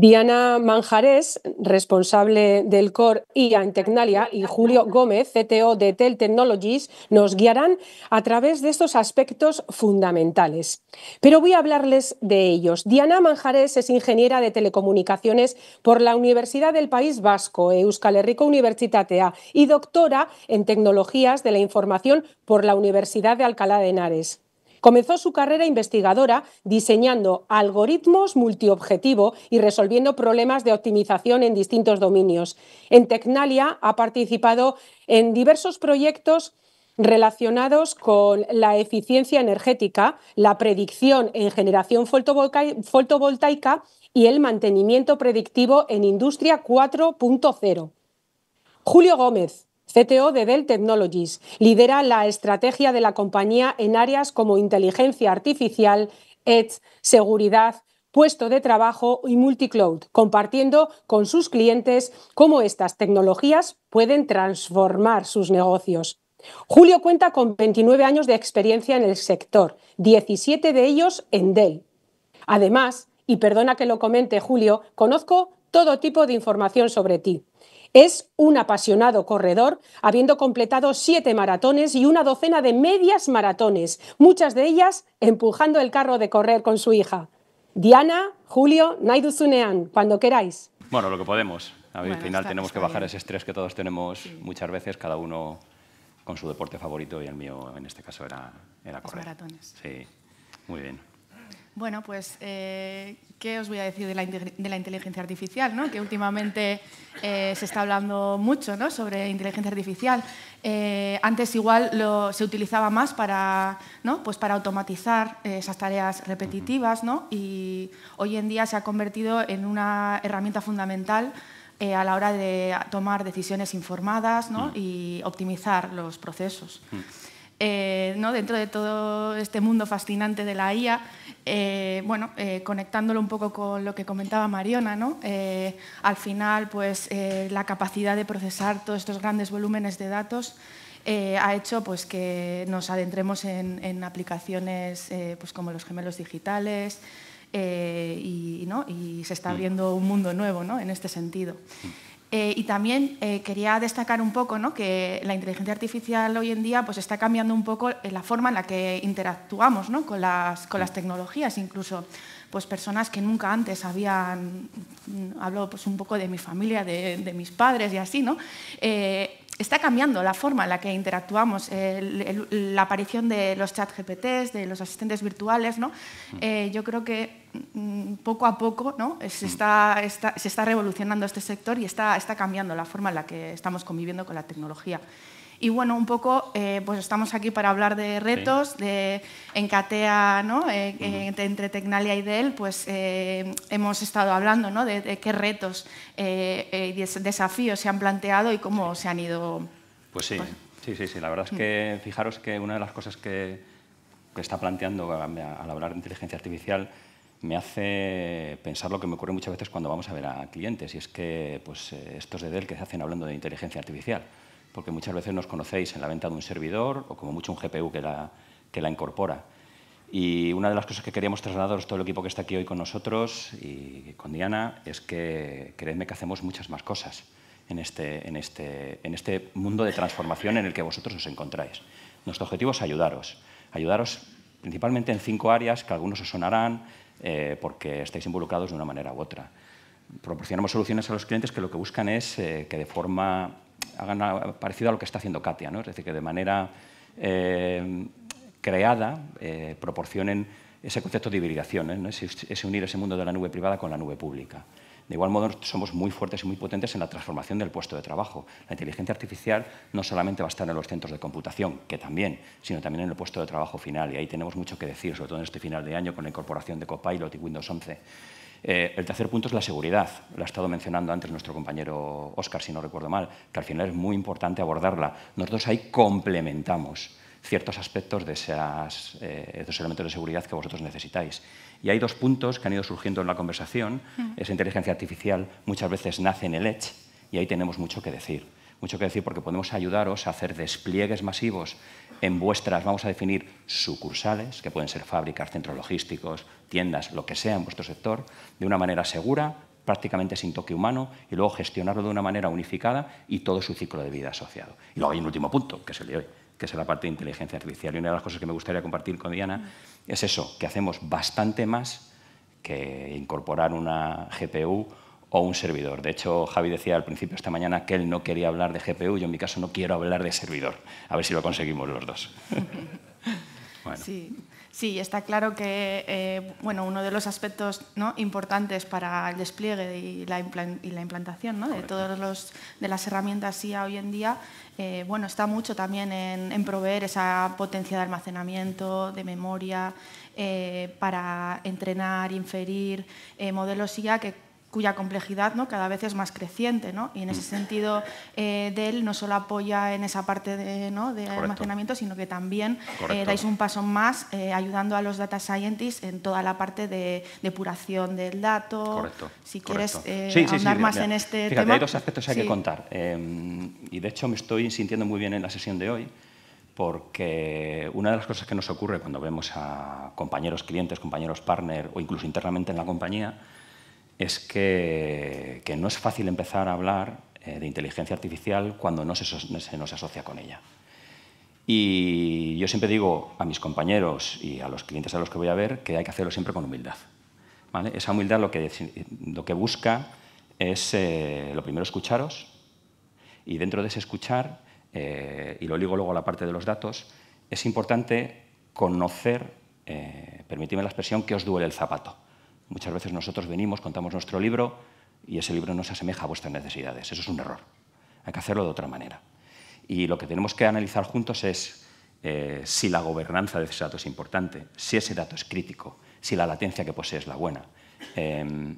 Diana Manjares, responsable del core IA en Tecnalia, y Julio Gómez, CTO de Tel Technologies, nos guiarán a través de estos aspectos fundamentales. Pero voy a hablarles de ellos. Diana Manjares es ingeniera de telecomunicaciones por la Universidad del País Vasco, Euskal Herriko Universitatea, y doctora en tecnologías de la información por la Universidad de Alcalá de Henares. Comenzó su carrera investigadora diseñando algoritmos multiobjetivo y resolviendo problemas de optimización en distintos dominios. En Tecnalia ha participado en diversos proyectos relacionados con la eficiencia energética, la predicción en generación fotovoltaica y el mantenimiento predictivo en Industria 4.0. Julio Gómez, CTO de Dell Technologies. Lidera la estrategia de la compañía en áreas como inteligencia artificial, edge, seguridad, puesto de trabajo y multicloud, compartiendo con sus clientes cómo estas tecnologías pueden transformar sus negocios. Julio cuenta con 29 años de experiencia en el sector, 17 de ellos en Dell. Además, y perdona que lo comente Julio, conozco todo tipo de información sobre ti. Es un apasionado corredor, habiendo completado siete maratones y una docena de medias maratones, muchas de ellas empujando el carro de correr con su hija. Diana, Julio, Naiduzunean, cuando queráis. Bueno, lo que podemos. al final tenemos que bajar ese estrés que todos tenemos muchas veces, cada uno con su deporte favorito y el mío en este caso era, era correr. Sí, muy bien. Bueno, pues, eh, ¿qué os voy a decir de la, inteligencia artificial? ¿no? Que últimamente eh, se está hablando mucho ¿no? sobre inteligencia artificial. Eh, antes igual se utilizaba más para, ¿no? pues para automatizar esas tareas repetitivas ¿no? y hoy en día se ha convertido en una herramienta fundamental a la hora de tomar decisiones informadas mm. y optimizar los procesos. Mm. Eh, ¿no? dentro de todo este mundo fascinante de la IA, eh, bueno, eh, conectándolo un poco con lo que comentaba Mariona, al final pues, la capacidad de procesar todos estos grandes volúmenes de datos ha hecho pues, que nos adentremos en, aplicaciones pues, como los gemelos digitales y, ¿no? y, se está mm. abriendo un mundo nuevo en este sentido. Mm. Eh, y también eh, quería destacar un poco que la inteligencia artificial hoy en día pues, está cambiando un poco eh, la forma en la que interactuamos con, las, con, las, tecnologías, incluso pues, personas que nunca antes habían, mm, hablo pues, un poco de mi familia, de, mis padres y así, ¿no? está cambiando la forma en la que interactuamos, la aparición de los chat GPTs, de los asistentes virtuales, ¿no? Mm. Eh, yo creo que mm, poco a poco ¿no? Mm. se, está, revolucionando este sector y está cambiando la forma en la que estamos conviviendo con la tecnología. Y bueno, un poco, eh, pues estamos aquí para hablar de retos, de Encatea, ¿no? Eh, eh, entre Tecnalia y Dell, pues hemos estado hablando, ¿no? De, qué retos y desafíos se han planteado y cómo se han ido. Pues sí, pues sí, sí, sí. La verdad es mm. que fijaros que una de las cosas que, que está planteando al hablar de inteligencia artificial me hace pensar lo que me ocurre muchas veces cuando vamos a ver a clientes, y es que pues, estos de Dell que se hacen hablando de inteligencia artificial porque muchas veces nos conocéis en la venta de un servidor o como mucho un GPU que la, que la incorpora. Y una de las cosas que queríamos trasladaros todo el equipo que está aquí hoy con nosotros y con Diana es que creedme que hacemos muchas más cosas en este, en este, en este mundo de transformación en el que vosotros os encontráis. Nuestro objetivo es ayudaros, ayudaros principalmente en cinco áreas que algunos os sonarán eh, porque estáis involucrados de una manera u otra. Proporcionamos soluciones a los clientes que lo que buscan es eh, que de forma hagan parecido a lo que está haciendo Katia, ¿no? es decir, que de manera eh, creada eh, proporcionen ese concepto de hibridación, ¿eh? ¿no? unir ese mundo de la nube privada con la nube pública. De igual modo, somos muy fuertes y muy potentes en la transformación del puesto de trabajo. La inteligencia artificial no solamente va a estar en los centros de computación, que también, sino también en el puesto de trabajo final. Y ahí tenemos mucho que decir, sobre todo en este final de año con la incorporación de Copilot y Windows 11. Eh, el tercer punto es la seguridad. Lo ha estado mencionando antes nuestro compañero Óscar, si no recuerdo mal, que al final es muy importante abordarla. Nosotros ahí complementamos ciertos aspectos de eh, esos elementos de seguridad que vosotros necesitáis. Y hay dos puntos que han ido surgiendo en la conversación. Mm. Esa inteligencia artificial muchas veces nace en el edge y ahí tenemos mucho que decir. Mucho que decir porque podemos ayudaros a hacer despliegues masivos en vuestras, vamos a definir, sucursales, que pueden ser fábricas, centros logísticos, tiendas, lo que sea en vuestro sector, de una manera segura, prácticamente sin toque humano, y luego gestionarlo de una manera unificada y todo su ciclo de vida asociado. Y luego hay un último punto, que es el de hoy, que es la parte de inteligencia artificial. Y una de las cosas que me gustaría compartir con Diana es eso, que hacemos bastante más que incorporar una GPU o un servidor. De hecho, Javi decía al principio esta mañana que él no quería hablar de GPU, yo en mi caso no quiero hablar de servidor. A ver si lo conseguimos los dos. bueno. Sí, Sí, está claro que eh, bueno, uno de los aspectos importantes para el despliegue y la, implantación de todas las herramientas IA hoy en día eh, bueno, está mucho también en, proveer esa potencia de almacenamiento, de memoria, eh, para entrenar, inferir modelos IA que cuya complejidad ¿no? cada vez es más creciente. Y en ese mm. sentido, eh, Dell no solo apoya en esa parte de, ¿no? de almacenamiento, sino que también eh, dais un paso más eh, ayudando a los data scientists en toda la parte de depuración del dato. Si quieres eh, andar más en este tema. Hay dos aspectos que hay que contar. Em, y de hecho me estoy sintiendo muy bien en la sesión de hoy porque una de las cosas que nos ocurre cuando vemos a compañeros clientes, compañeros partner o incluso internamente en la compañía es que, no es fácil empezar a hablar eh, de inteligencia artificial cuando no se, nos asocia con ella. Y yo siempre digo a mis compañeros y a los clientes a los que voy a ver que hay que hacerlo siempre con humildad. ¿vale? Esa humildad lo que, lo que busca es, eh, lo primero, escucharos y dentro de ese escuchar, eh, y lo ligo luego a la parte de los datos, es importante conocer, eh, la expresión, que os duele el zapato. Muchas veces nosotros venimos, contamos nuestro libro y ese libro no se asemeja a vuestras necesidades. Eso es un error. Hay que hacerlo de otra manera. Y lo que tenemos que analizar juntos es eh, si la gobernanza de ese dato es importante, si ese dato es crítico, si la latencia que posee es la buena, em,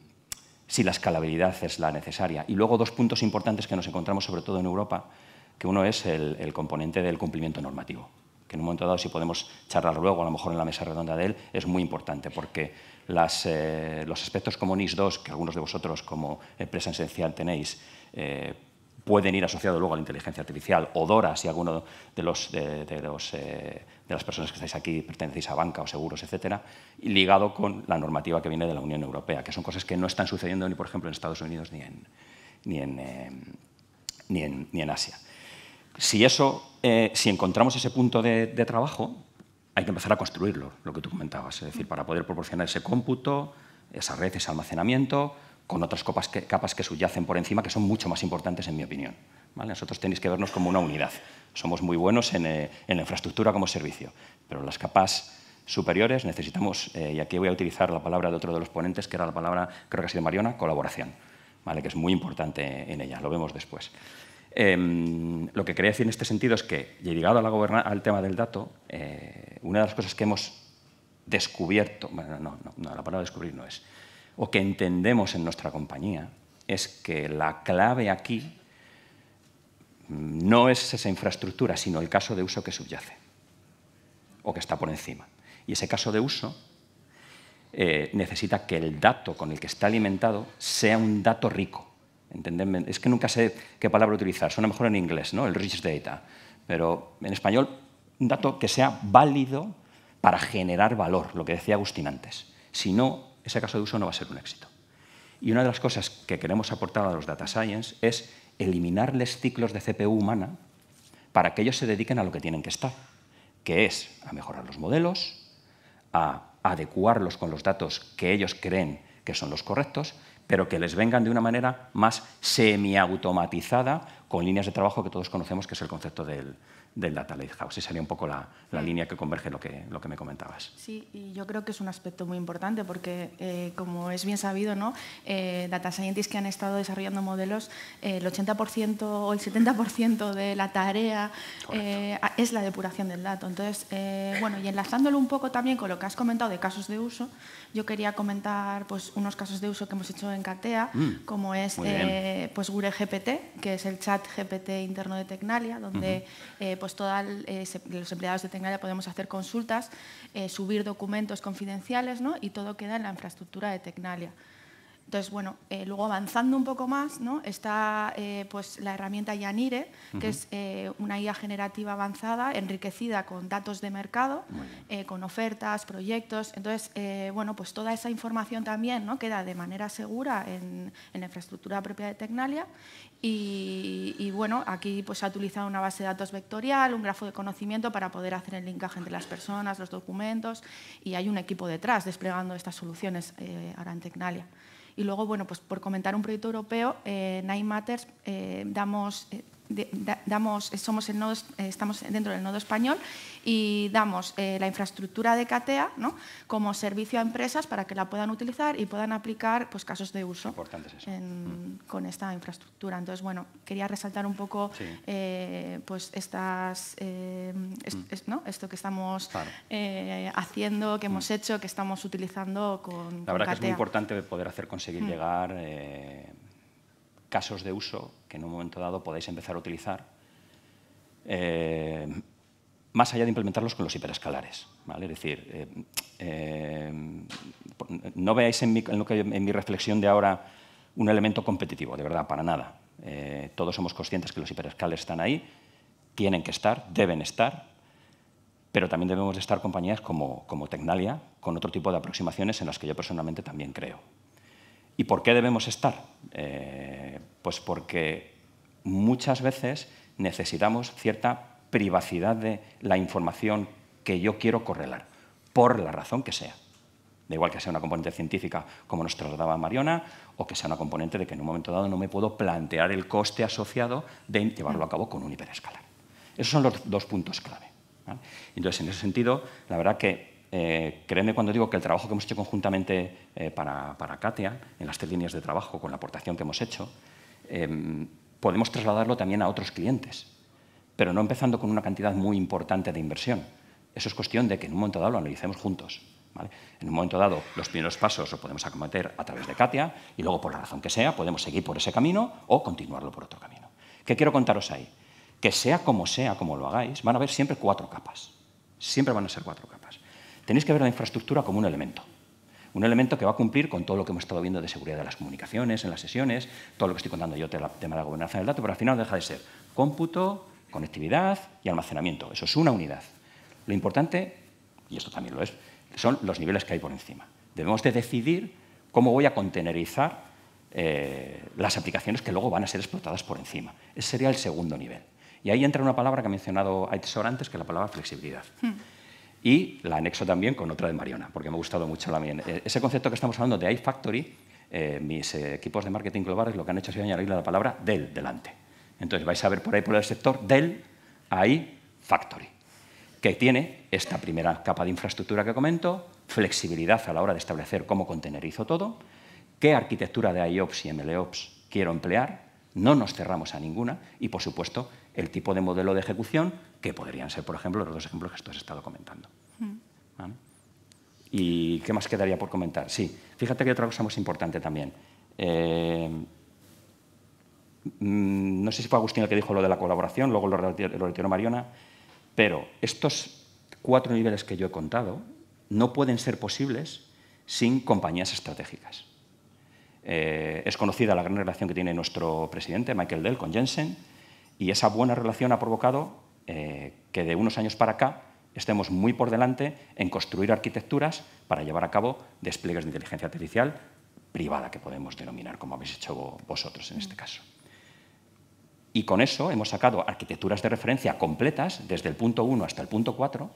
si la escalabilidad es la necesaria. Y luego dos puntos importantes que nos encontramos sobre todo en Europa, que uno es el, el componente del cumplimiento normativo que en un momento dado, si podemos charlar luego, a lo mejor en la mesa redonda de él, es muy importante, porque eh, los aspectos como NIS2, que algunos de vosotros como empresa eh, esencial tenéis, eh, pueden ir asociados luego a la inteligencia artificial, o DORA, si alguno de, de, las personas que estáis aquí pertenecéis a banca o seguros, etcétera, ligado con la normativa que viene de la Unión Europea, que son cosas que no están sucediendo ni, por ejemplo, en Estados Unidos ni en, ni en, ni en, Asia. Si, encontramos ese punto de trabajo, hay que empezar a construirlo, lo que tú comentabas, es decir, para poder proporcionar ese cómputo, esa red, ese almacenamiento, con otras capas que, capas subyacen por encima, que son mucho más importantes en mi opinión. ¿Vale? Nosotros tenéis que vernos como una unidad. Somos muy buenos en, eh, la infraestructura como servicio, pero las capas superiores necesitamos, eh, y aquí voy a utilizar la palabra de otro de los ponentes, que era la palabra, creo que ha sido Mariona, colaboración, ¿vale? que es muy importante en ella, lo vemos después. Em, lo que quería decir en este sentido es que, llegado al tema del dato, eh, una de las cosas que hemos descubierto, bueno, no, no, la palabra descubrir no es, o que entendemos en nuestra compañía, es que la clave aquí no es esa infraestructura, sino el caso de uso que subyace o que está por encima. Y ese caso de uso eh, necesita que el dato con el que está alimentado sea un dato rico es que nunca sé qué palabra utilizar, suena mejor en inglés, ¿no? El rich data. Pero en español, un dato que sea válido para generar valor, lo que decía Agustín antes. Si no, ese caso de uso no va a ser un éxito. Y una de las cosas que queremos aportar a los data science es eliminarles ciclos de CPU humana para que ellos se dediquen a lo que tienen que estar, que es a mejorar los modelos, a adecuarlos con los datos que ellos creen que son los correctos, pero que les vengan de una manera más semiautomatizada, con líneas de trabajo que todos conocemos, que es el concepto del, del Data Lighthouse. Esa sería un poco la, línea que converge lo que, lo que me comentabas. Sí, y yo creo que es un aspecto muy importante porque, eh, como es bien sabido, ¿no? Eh, data scientists que han estado desarrollando modelos, eh, el 80% o el 70% de la tarea es la depuración del dato. Entonces, bueno, y enlazándolo un poco también con lo que has comentado de casos de uso, yo quería comentar pues, unos casos de uso que hemos hecho en CATEA, mm, como es pues, GURE GPT, que es el chat GPT interno de Tecnalia, donde pues todos eh, los empleados de Tecnalia podemos hacer consultas, eh, subir documentos confidenciales ¿no? y todo queda en la infraestructura de Tecnalia. Entonces, bueno, eh, luego avanzando un poco más, está eh, pues, la herramienta Yanire, que es eh, una IA generativa avanzada, enriquecida con datos de mercado, con ofertas, proyectos. Entonces, bueno, pues toda esa información también queda de manera segura en, la infraestructura propia de Tecnalia. Y, bueno, aquí pues, se ha utilizado una base de datos vectorial, un grafo de conocimiento para poder hacer el linkaje entre las personas, los documentos, y hay un equipo detrás desplegando estas soluciones ahora en Tecnalia. Y luego, bueno, pues por comentar un proyecto europeo, eh, Nine Matters, eh, damos, eh, damos, somos el nodo, eh, estamos dentro del nodo español y damos eh, la infraestructura de CATEA como servicio a empresas para que la puedan utilizar y puedan aplicar pues, casos de uso mm. con esta infraestructura. Entonces, bueno, quería resaltar un poco eh, pues estas, mm. esto que estamos haciendo, que hemos mm. hecho, que estamos utilizando con La verdad que es muy importante poder hacer conseguir llegar casos de uso que en un momento dado podéis empezar a utilizar, eh, más allá de implementarlos con los hiperescalares. Es decir, eh, eh, no veáis en mi, en mi reflexión de ahora un elemento competitivo, de verdad, para nada. todos somos conscientes que los hiperescalares están ahí, tienen que estar, deben estar, pero también debemos de estar compañías como, como Tecnalia, con otro tipo de aproximaciones en las que yo personalmente también creo. ¿Y por qué debemos estar? Eh, pues porque muchas veces necesitamos cierta privacidad de la información que yo quiero correlar, por la razón que sea. Da igual que sea una componente científica, como nos trasladaba Mariona, o que sea una componente de que en un momento dado no me puedo plantear el coste asociado de llevarlo a cabo con un hiperescalar. Esos son los dos puntos clave. Entonces, en ese sentido, la verdad que eh, créeme cuando digo que el trabajo que hemos hecho conjuntamente eh, para, Katia, en las tres líneas de trabajo, con la aportación que hemos hecho, em, podemos trasladarlo también a otros clientes, pero no empezando con una cantidad muy importante de inversión. Eso es cuestión de que en un momento dado lo analicemos juntos. En un momento dado, los primeros pasos los podemos acometer a través de Katia y luego, por la razón que sea, podemos seguir por ese camino o continuarlo por otro camino. ¿Qué quiero contaros ahí? Que sea como sea, como lo hagáis, van a haber siempre cuatro capas. Siempre van a ser cuatro capas tenéis que ver la infraestructura como un elemento. Un elemento que va a cumplir con todo lo que hemos estado viendo de seguridad de las comunicaciones, en las sesiones, todo lo que estoy contando yo del tema de la gobernanza del dato, pero al final deja de ser cómputo, conectividad y almacenamiento. Eso es una unidad. Lo importante, y esto también lo es, son los niveles que hay por encima. Debemos de decidir cómo voy a contenerizar eh, las aplicaciones que luego van a ser explotadas por encima. Ese sería el segundo nivel. Y ahí entra una palabra que ha mencionado Aitzor antes, que es la palabra flexibilidad. Hmm y la anexo también con otra de Mariona, porque me ha gustado mucho también. Eh, ese concepto que estamos hablando de iFactory, eh, mis eh, equipos de marketing globales lo que han hecho es añadir la palabra del delante. Entonces vais a ver por ahí por el sector del AI Factory, que tiene esta primera capa de infraestructura que comento, flexibilidad a la hora de establecer cómo contenerizo todo, qué arquitectura de IOPS y MLOps quiero emplear, no nos cerramos a ninguna y, por supuesto, el tipo de modelo de ejecución, que podrían ser, por ejemplo, los dos ejemplos que tú has estado comentando. Mm. ¿Y qué más quedaría por comentar? Sí, fíjate que otra cosa muy importante también. Eh, mm, no sé si fue Agustín el que dijo lo de la colaboración, luego lo retiró, lo retiró Mariona, pero estos cuatro niveles que yo he contado no pueden ser posibles sin compañías estratégicas. Eh, es conocida la gran relación que tiene nuestro presidente, Michael Dell, con Jensen, y esa buena relación ha provocado eh, que de unos años para acá estemos muy por delante en construir arquitecturas para llevar a cabo despliegues de inteligencia artificial privada, que podemos denominar como habéis hecho vosotros en este caso. Y con eso hemos sacado arquitecturas de referencia completas, desde el punto 1 hasta el punto 4,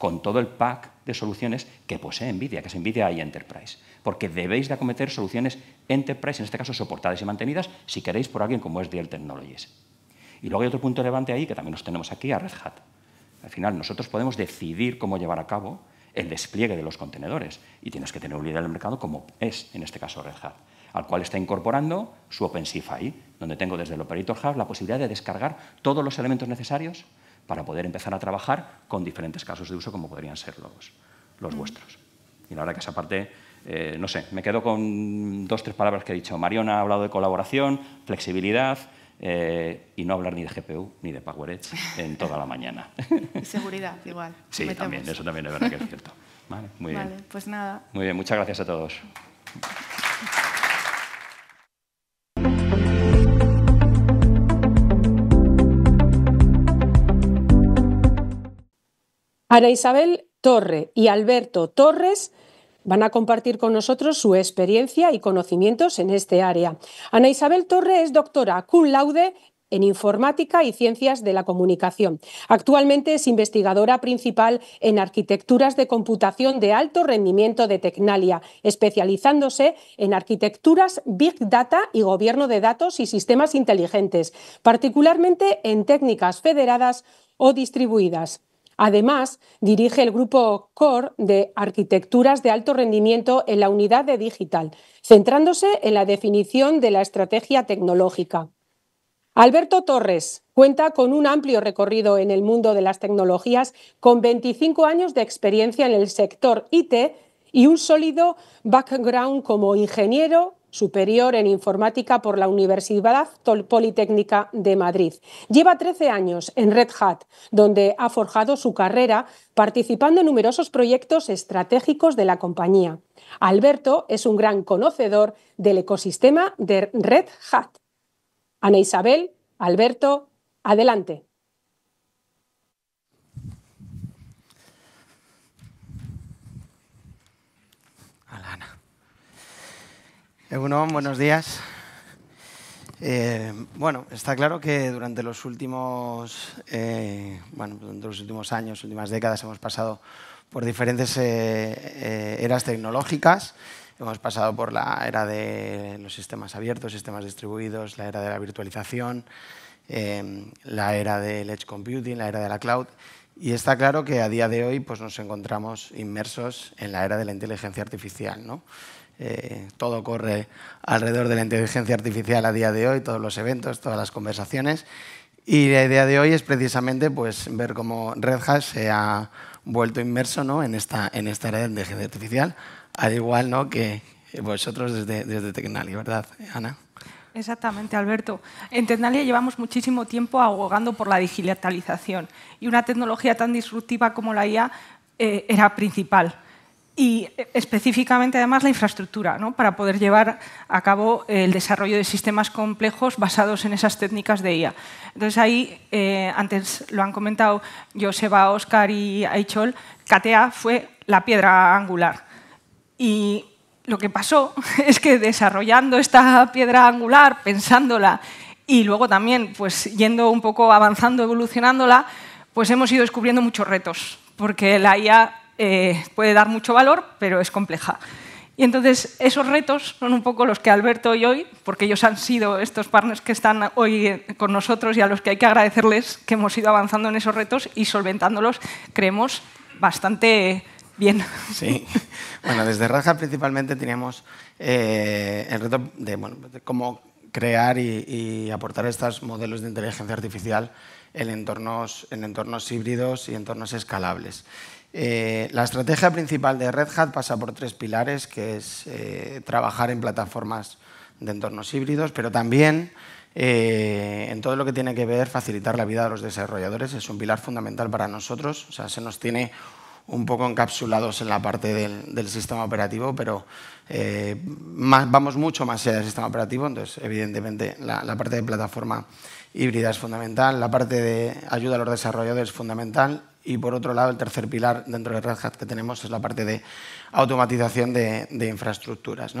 con todo el pack de soluciones que posee NVIDIA, que es NVIDIA y Enterprise. Porque debéis de acometer soluciones Enterprise, en este caso soportadas y mantenidas, si queréis por alguien como es Dell Technologies. Y luego hay otro punto relevante ahí, que también nos tenemos aquí, a Red Hat. Al final, nosotros podemos decidir cómo llevar a cabo el despliegue de los contenedores y tienes que tener un líder del mercado como es, en este caso, Red Hat, al cual está incorporando su OpenShift donde tengo desde el Operator Hub la posibilidad de descargar todos los elementos necesarios para poder empezar a trabajar con diferentes casos de uso como podrían ser los, mm. vuestros. Y la verdad que esa parte, eh, no sé, me quedo con dos, tres palabras que he dicho. Mariona ha hablado de colaboración, flexibilidad, eh, y no hablar ni de GPU ni de PowerEdge en toda la mañana. seguridad, igual. Sí, también, eso también es verdad que es cierto. Vale, muy Pues nada. Muy bien, muchas gracias a todos. Ana Isabel Torre y Alberto Torres van a compartir con nosotros su experiencia y conocimientos en este área. Ana Isabel Torre es doctora cum laude en informática y ciencias de la comunicación. Actualmente es investigadora principal en arquitecturas de computación de alto rendimiento de Tecnalia, especializándose en arquitecturas Big Data y gobierno de datos y sistemas inteligentes, particularmente en técnicas federadas o distribuidas. Además, dirige el grupo CORE de Arquitecturas de Alto Rendimiento en la unidad de Digital, centrándose en la definición de la estrategia tecnológica. Alberto Torres cuenta con un amplio recorrido en el mundo de las tecnologías, con 25 años de experiencia en el sector IT y un sólido background como ingeniero, superior en informática por la Universidad Politécnica de Madrid. Lleva 13 años en Red Hat, donde ha forjado su carrera participando en numerosos proyectos estratégicos de la compañía. Alberto es un gran conocedor del ecosistema de Red Hat. Ana Isabel, Alberto, adelante. Egunon, buenos días. Eh, bueno, está claro que durante los últimos, eh, bueno, durante los últimos años, últimas décadas, hemos pasado por diferentes eh, eras tecnológicas. Hemos pasado por la era de los sistemas abiertos, sistemas distribuidos, la era de la virtualización, em, la era del edge computing, la era de la cloud. Y está claro que a día de hoy pues, nos encontramos inmersos en la era de la inteligencia artificial. ¿no? Eh, todo corre alrededor de la inteligencia artificial a día de hoy, todos los eventos, todas las conversaciones. Y la idea de hoy es precisamente pues, ver cómo Red Hat se ha vuelto inmerso en, esta, en de inteligencia artificial, al igual que vosotros desde, desde ¿verdad, Ana? Exactamente, Alberto. En Tecnalia llevamos muchísimo tiempo ahogando por la digitalización y una tecnología tan disruptiva como la IA eh, era principal y eh, específicamente además la infraestructura, ¿no? para poder llevar a cabo el desarrollo de sistemas complejos basados en esas técnicas de IA. Entonces ahí, eh, antes lo han comentado Joseba, Oscar y Aichol, CATEA fue la piedra angular. Y lo que pasó es que desarrollando esta piedra angular, pensándola y luego también pues, yendo un poco avanzando, evolucionándola, pues hemos ido descubriendo muchos retos, porque la IA eh, puede dar mucho valor, pero es compleja. Y entonces esos retos son un poco los que Alberto y hoy, porque ellos han sido estos partners que están hoy con nosotros y a los que hay que agradecerles que hemos ido avanzando en esos retos y solventándolos, creemos, bastante bien. Sí, bueno, desde Raja principalmente teníamos eh, el reto de, cómo crear y, aportar estos modelos de inteligencia artificial en entornos, en entornos híbridos y entornos escalables. Eh, la estrategia principal de Red Hat pasa por tres pilares, que es eh, trabajar en plataformas de entornos híbridos, pero también eh, en todo lo que tiene que ver facilitar la vida de los desarrolladores. Es un pilar fundamental para nosotros. O sea, se nos tiene un poco encapsulados en la parte del, sistema operativo, pero vamos mucho más allá del sistema operativo, entonces evidentemente la parte de plataforma híbrida es fundamental, la parte de ayuda a los desarrolladores es fundamental y por otro lado, el tercer pilar dentro de Red Hat que tenemos es la parte de automatización de, infraestructuras.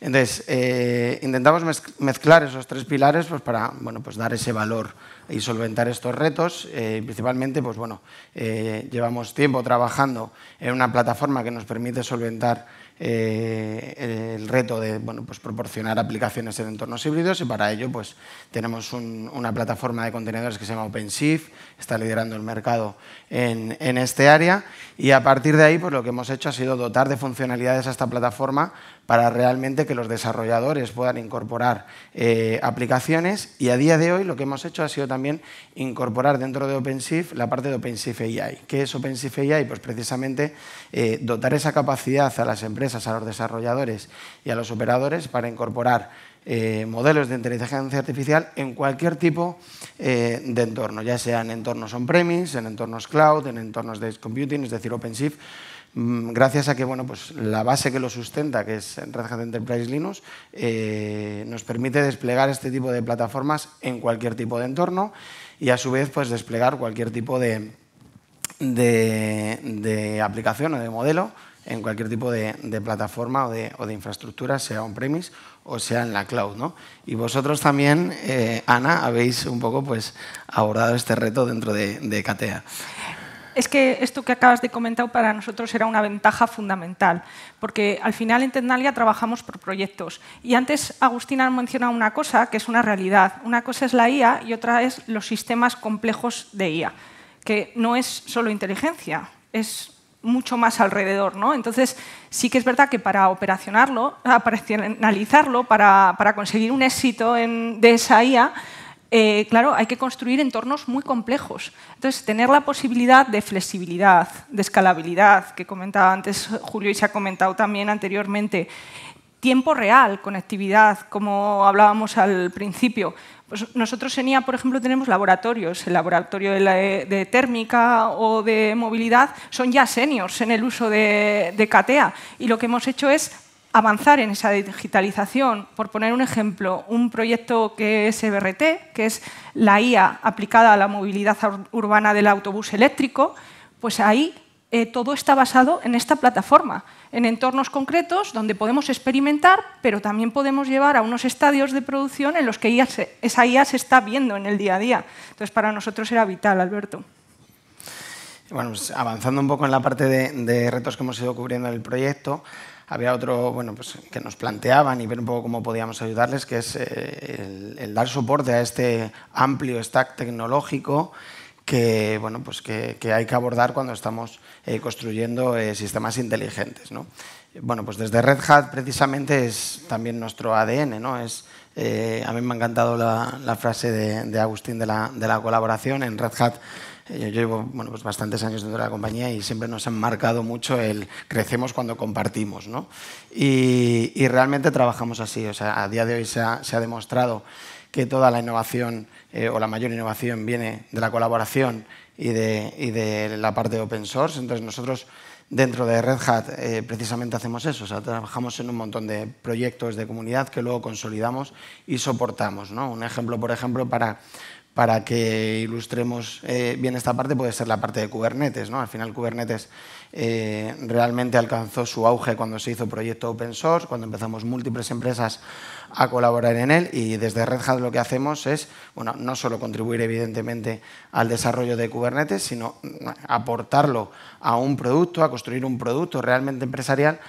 Entonces, eh, intentamos mezclar esos tres pilares pues, para bueno, pues, dar ese valor y solventar estos retos. Eh, principalmente, pues, bueno, eh, llevamos tiempo trabajando en una plataforma que nos permite solventar eh, el reto de pues proporcionar aplicaciones en entornos híbridos y para ello pues, tenemos una plataforma de contenedores que se llama OpenShift, está liderando el mercado en, en, este área y a partir de ahí pues, lo que hemos hecho ha sido dotar de funcionalidades a esta plataforma para realmente que los desarrolladores puedan incorporar eh, aplicaciones y a día de hoy lo que hemos hecho ha sido también incorporar dentro de OpenShift la parte de OpenShift AI. ¿Qué es OpenShift AI? Pues precisamente eh, dotar esa capacidad a las empresas, a los desarrolladores y a los operadores para incorporar eh, modelos de inteligencia artificial en cualquier tipo eh, de entorno, ya sea en entornos on-premise, en entornos cloud, en entornos de computing, es decir, OpenShift mm, gracias a que bueno, pues la base que lo sustenta, que es Red Hat Enterprise Linux, eh, nos permite desplegar este tipo de plataformas en cualquier tipo de entorno y a su vez pues, desplegar cualquier tipo de, aplicación o de modelo en cualquier tipo de, plataforma o de, o de infraestructura, sea on-premise o sea en la cloud. ¿no? Y vosotros también, eh, Ana, habéis un poco pues, abordado este reto dentro de, Catea. Es que esto que acabas de comentar para nosotros era una ventaja fundamental, porque al final en Tecnalia trabajamos por proyectos. Y antes Agustina ha mencionado una cosa que es una realidad. Una cosa es la IA y otra es los sistemas complejos de IA, que no es solo inteligencia, es mucho más alrededor. ¿no? Entonces, sí que es verdad que para operacionarlo, operacionalizarlo, ah, para, conseguir un éxito de esa IA, eh, claro, hay que construir entornos muy complejos. Entonces, tener la posibilidad de flexibilidad, de escalabilidad, que comentaba antes Julio y se ha comentado también anteriormente, tiempo real, conectividad, como hablábamos al principio. Pues nosotros en IA, por ejemplo, tenemos laboratorios. El laboratorio eh, de, térmica o de movilidad son ya seniors en el uso de, de CATEA. Y lo que hemos hecho es avanzar en esa digitalización. Por poner un ejemplo, un proyecto que es e BRT, que es la IA aplicada a la movilidad urbana del autobús eléctrico, pues ahí eh, todo está basado en esta plataforma, en entornos concretos donde podemos experimentar, pero también podemos llevar a unos estadios de producción en los que esa IA se está viendo en el día a día. Entonces, para nosotros era vital, Alberto. Bueno, pues, avanzando un poco en la parte de, retos que hemos ido cubriendo en el proyecto, había otro bueno, pues, que nos planteaban y ver un poco cómo podíamos ayudarles, que es eh, el, dar soporte a este amplio stack tecnológico que, bueno, pues que, hay que abordar cuando estamos eh, construyendo eh, sistemas inteligentes. Bueno, pues desde Red Hat precisamente es también nuestro ADN, ¿no? Es, eh, a mí me ha encantado la, frase de, Agustín de la, colaboración. En Red Hat yo llevo bueno, pues bastantes años dentro de la compañía y siempre nos han marcado mucho el crecemos cuando compartimos. ¿no? Y, realmente trabajamos así. O sea, a día de hoy se se ha demostrado que toda la innovación eh, o la mayor innovación viene de la colaboración y de, de, la parte open source. Entonces nosotros dentro de Red Hat eh, precisamente hacemos eso, o sea, trabajamos en un montón de proyectos de comunidad que luego consolidamos y soportamos. ¿no? Un ejemplo, por ejemplo, para, para que ilustremos eh, bien esta parte puede ser la parte de Kubernetes. ¿no? Al final Kubernetes eh, realmente alcanzó su auge cuando se hizo proyecto open source, cuando empezamos múltiples empresas a colaborar en él y desde Red Hat lo que hacemos es bueno, no solo contribuir evidentemente al desarrollo de Kubernetes, sino mm, aportarlo a un producto, a construir un producto realmente empresarial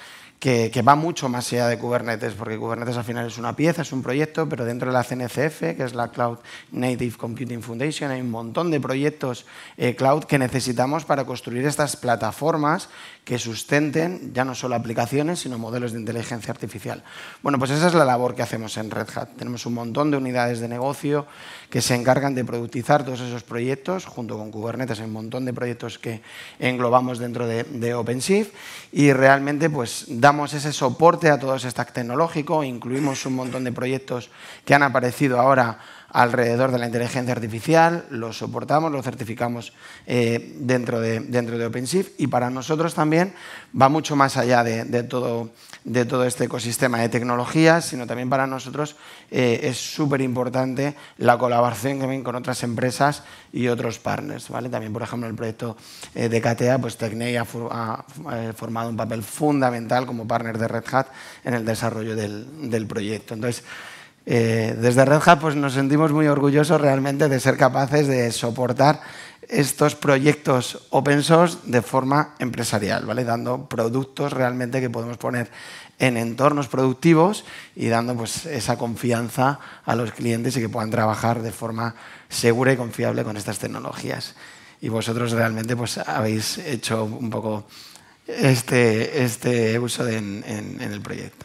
que, va mucho más allá de Kubernetes, porque Kubernetes al final es una pieza, es un proyecto, pero dentro de la CNCF, que es la Cloud Native Computing Foundation, hay un montón de proyectos eh, cloud que necesitamos para construir estas plataformas que sustenten ya no solo aplicaciones, sino modelos de inteligencia artificial. Bueno, pues esa es la labor que hacemos en Red Hat. Tenemos un montón de unidades de negocio que se encargan de productizar todos esos proyectos, junto con Kubernetes hay un montón de proyectos que englobamos dentro de, de OpenShift, y realmente pues damos ese soporte a todo ese stack tecnológico, incluimos un montón de proyectos que han aparecido ahora alrededor de la inteligencia artificial, lo soportamos, lo certificamos eh, dentro, de, dentro de OpenShift y para nosotros también va mucho más allá de, de todo, de todo este ecosistema de tecnologías, sino también para nosotros eh, es súper importante la colaboración también con otras empresas y otros partners. ¿vale? También, por ejemplo, el proyecto eh, de CATEA, pues Tecnei ha, formado un papel fundamental como partner de Red Hat en el desarrollo del, del proyecto. Entonces, eh, desde Red Hat pues, nos sentimos muy orgullosos realmente de ser capaces de soportar estos proyectos open source de forma empresarial, ¿vale? dando productos realmente que podemos poner en entornos productivos y dando pues, esa confianza a los clientes y que puedan trabajar de forma segura y confiable con estas tecnologías. Y vosotros realmente pues, habéis hecho un poco este, este uso en el proyecto.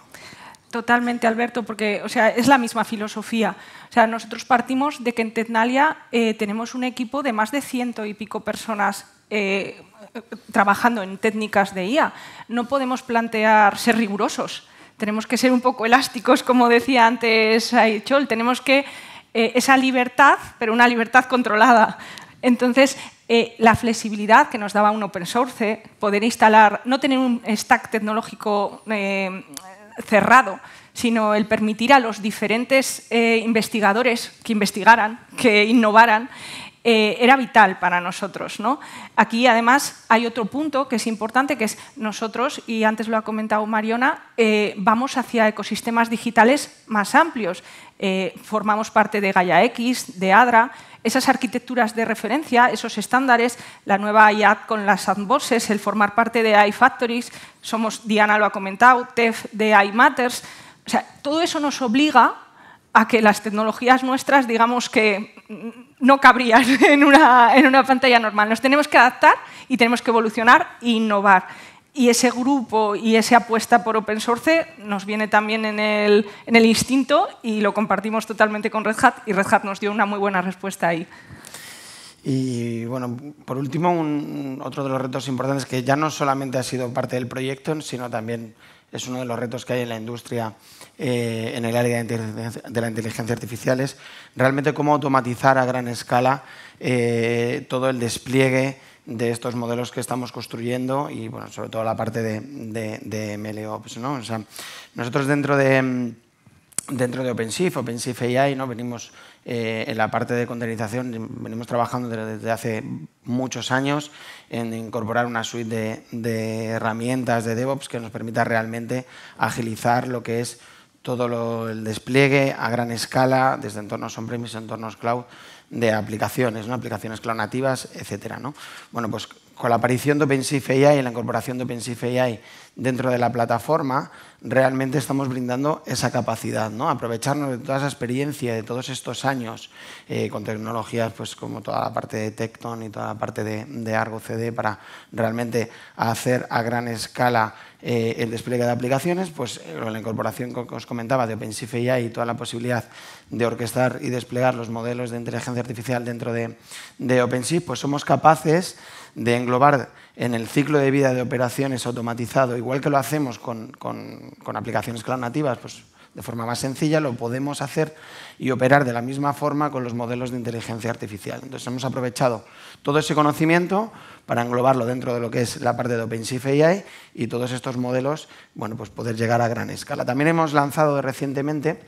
Totalmente, Alberto, porque o sea, es la misma filosofía. O sea, nosotros partimos de que en Tecnalia eh, tenemos un equipo de más de ciento y pico personas eh, trabajando en técnicas de IA. No podemos plantear ser rigurosos. Tenemos que ser un poco elásticos, como decía antes Aichol. Tenemos que eh, esa libertad, pero una libertad controlada. Entonces, la flexibilidad que nos daba un open source, poder instalar, no tener un stack tecnológico cerrado, sino el permitir a los diferentes eh, investigadores que investigaran, que innovaran, eh, era vital para nosotros. ¿no? Aquí, además, hay otro punto que es importante, que es nosotros, y antes lo ha comentado Mariona, eh, vamos hacia ecosistemas digitales más amplios. formamos parte de GaiaX, de ADRA, esas arquitecturas de referencia, esos estándares, la nueva IAD con las sandboxes, el formar parte de iFactories, somos, Diana lo ha comentado, TEF de iMatters, o sea, todo eso nos obliga a que las tecnologías nuestras, digamos que mm, no cabrían en en una pantalla normal. Nos tenemos que adaptar y tenemos que evolucionar e innovar y ese grupo y esa apuesta por open source nos viene también en el, instinto y lo compartimos totalmente con Red Hat y Red Hat nos dio una muy buena respuesta ahí. Y bueno, por último, otro de los retos importantes que ya no solamente ha sido parte del proyecto, sino también es uno de los retos que hay en la industria eh, en el área de la inteligencia artificial, es realmente cómo automatizar a gran escala eh, todo el despliegue de estos modelos que estamos construyendo y bueno, sobre todo la parte de, de, MLOps. Pues, ¿no? O sea, nosotros dentro de, dentro de OpenShift, OpenShift AI, ¿no? venimos eh, en la parte de condenización, venimos trabajando desde hace muchos años en incorporar una suite de herramientas de DevOps que nos permita realmente agilizar lo que es todo lo, el despliegue a gran escala, desde entornos on-premise, entornos cloud, de aplicaciones, ¿no? aplicaciones cloud nativas, etc. ¿no? Bueno, pues con la aparición de OpenShift AI y la incorporación de OpenShift AI dentro de la plataforma, realmente estamos brindando esa capacidad, ¿no? aprovecharnos de toda esa experiencia, de todos estos años eh, con tecnologías pues, como toda la parte de Tecton y toda la parte de, Argo CD para realmente hacer a gran escala eh, el despliegue de aplicaciones, pues eh, la incorporación que os comentaba de OpenShift AI y toda la posibilidad de orquestar y desplegar los modelos de inteligencia artificial dentro de, de OpenShift, pues somos capaces de englobar en el ciclo de vida de operaciones automatizado, igual que lo hacemos con, aplicaciones cloud nativas, pues de forma más sencilla, lo podemos hacer y operar de la misma forma con los modelos de inteligencia artificial. Entonces hemos aprovechado todo ese conocimiento para englobarlo dentro de lo que es la parte de OpenShift AI y todos estos modelos, bueno, pues poder llegar a gran escala. También hemos lanzado recientemente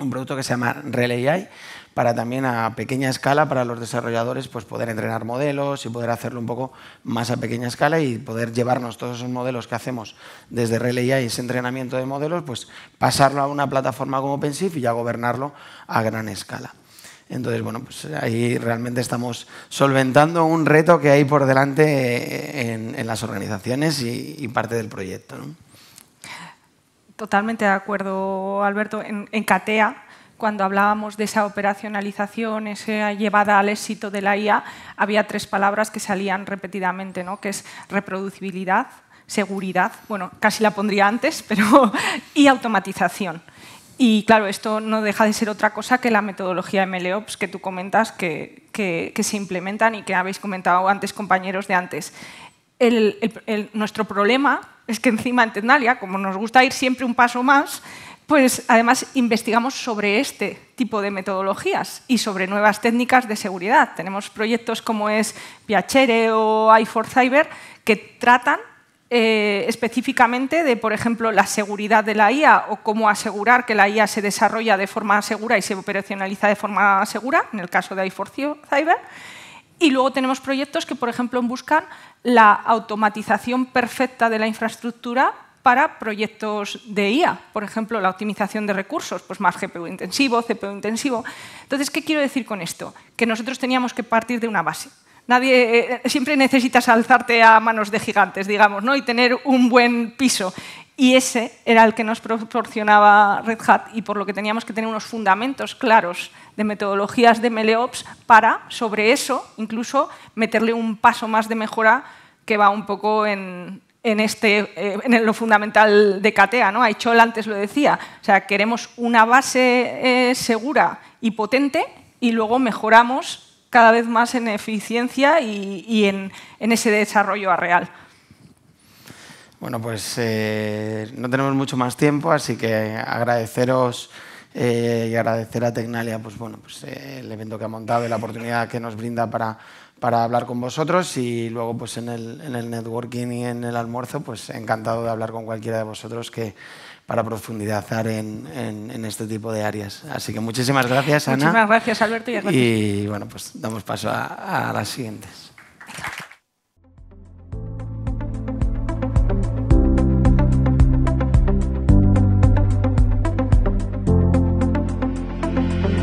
un producto que se llama Relay AI para también a pequeña escala para los desarrolladores pues poder entrenar modelos y poder hacerlo un poco más a pequeña escala y poder llevarnos todos esos modelos que hacemos desde Relay AI, ese entrenamiento de modelos, pues pasarlo a una plataforma como Pensif y ya gobernarlo a gran escala. Entonces, bueno, pues ahí realmente estamos solventando un reto que hay por delante eh, en, las organizaciones y, y parte del proyecto. ¿no? totalmente de acuerdo, Alberto, en, CATEA, cuando hablábamos de esa operacionalización, esa llevada al éxito de la IA, había tres palabras que salían repetidamente, ¿no? que es reproducibilidad, seguridad, bueno, casi la pondría antes, pero y automatización. Y claro, esto no deja de ser otra cosa que la metodología MLOps que tú comentas, que se implementan y que habéis comentado antes compañeros de antes el, nuestro problema es que encima en Tecnalia, como nos gusta ir siempre un paso más, pues además investigamos sobre este tipo de metodologías y sobre nuevas técnicas de seguridad. Tenemos proyectos como es Piachere o i4Cyber que tratan eh, específicamente de, por ejemplo, la seguridad de la IA o cómo asegurar que la IA se desarrolla de forma segura y se operacionaliza de forma segura, en el caso de i4Cyber y luego tenemos proyectos que, por ejemplo, buscan la automatización perfecta de la infraestructura para proyectos de IA, por ejemplo, la optimización de recursos, pues más GPU intensivo, CPU intensivo. Entonces, ¿qué quiero decir con esto? Que nosotros teníamos que partir de una base. Nadie, eh, siempre necesitas alzarte a manos de gigantes, digamos, ¿no? y tener un buen piso. Y ese era el que nos proporcionaba Red Hat y por lo que teníamos que tener unos fundamentos claros de metodologías de Meleops para, sobre eso, incluso meterle un paso más de mejora que va un poco en, este, eh, lo fundamental de CATEA. ¿no? Aichol antes lo decía, o sea, queremos una base eh, segura y potente y luego mejoramos cada vez más en eficiencia y, en, ese desarrollo a real. Bueno, pues eh, no tenemos mucho más tiempo, así que agradeceros eh, y agradecer a Tecnalia pues, bueno, pues, eh, el evento que ha montado y la oportunidad que nos brinda para, para hablar con vosotros y luego pues, en, el, networking y en el almuerzo, pues encantado de hablar con cualquiera de vosotros que, para profundizar en, en, este tipo de áreas. Así que muchísimas gracias, Ana. Muchísimas gracias, Alberto. Y, y bueno, pues damos paso a las siguientes.